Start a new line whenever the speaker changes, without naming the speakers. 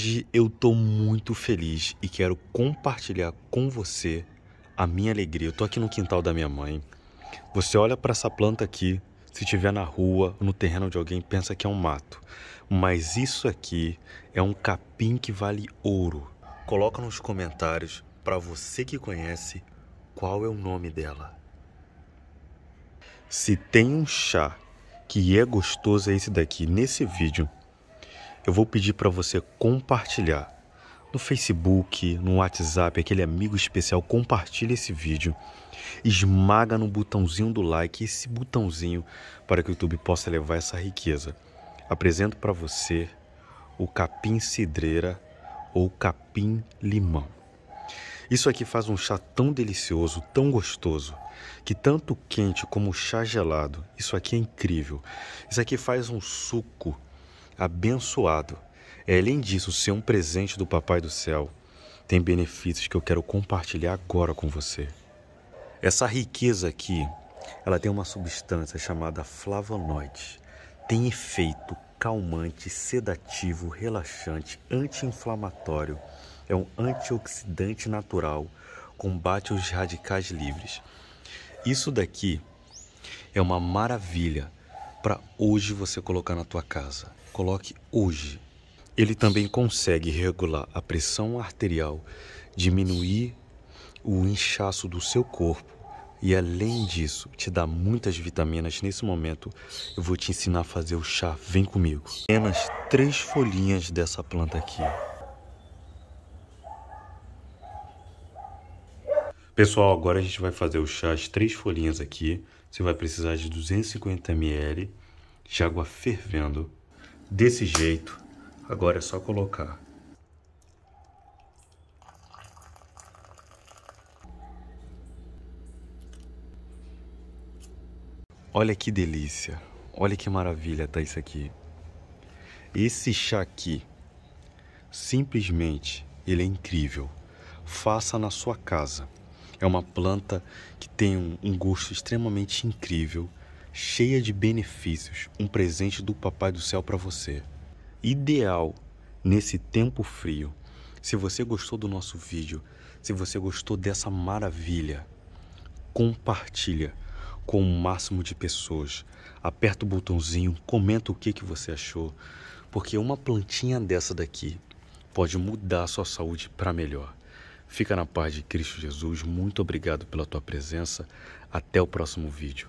Hoje eu tô muito feliz e quero compartilhar com você a minha alegria. Eu tô aqui no quintal da minha mãe. Você olha para essa planta aqui, se tiver na rua, no terreno de alguém, pensa que é um mato. Mas isso aqui é um capim que vale ouro. Coloca nos comentários para você que conhece qual é o nome dela. Se tem um chá que é gostoso é esse daqui nesse vídeo eu vou pedir para você compartilhar no Facebook, no WhatsApp, aquele amigo especial, compartilha esse vídeo, esmaga no botãozinho do like, esse botãozinho para que o YouTube possa levar essa riqueza. Apresento para você o capim cidreira ou capim limão. Isso aqui faz um chá tão delicioso, tão gostoso, que tanto quente como chá gelado, isso aqui é incrível. Isso aqui faz um suco abençoado. É, além disso, ser um presente do Papai do Céu tem benefícios que eu quero compartilhar agora com você. Essa riqueza aqui, ela tem uma substância chamada flavonoide. Tem efeito calmante, sedativo, relaxante, anti-inflamatório. É um antioxidante natural, combate os radicais livres. Isso daqui é uma maravilha para hoje você colocar na tua casa. Coloque hoje. Ele também consegue regular a pressão arterial, diminuir o inchaço do seu corpo e além disso, te dá muitas vitaminas. Nesse momento, eu vou te ensinar a fazer o chá. Vem comigo. Apenas três folhinhas dessa planta aqui. Pessoal, agora a gente vai fazer o chá, as três folhinhas aqui. Você vai precisar de 250 ml de água fervendo. Desse jeito, agora é só colocar. Olha que delícia, olha que maravilha tá isso aqui. Esse chá aqui, simplesmente, ele é incrível. Faça na sua casa. É uma planta que tem um, gosto extremamente incrível, cheia de benefícios, um presente do Papai do Céu para você. Ideal nesse tempo frio. Se você gostou do nosso vídeo, se você gostou dessa maravilha, compartilha com o máximo de pessoas. Aperta o botãozinho, comenta o que, que você achou, porque uma plantinha dessa daqui pode mudar a sua saúde para melhor. Fica na paz de Cristo Jesus. Muito obrigado pela tua presença. Até o próximo vídeo.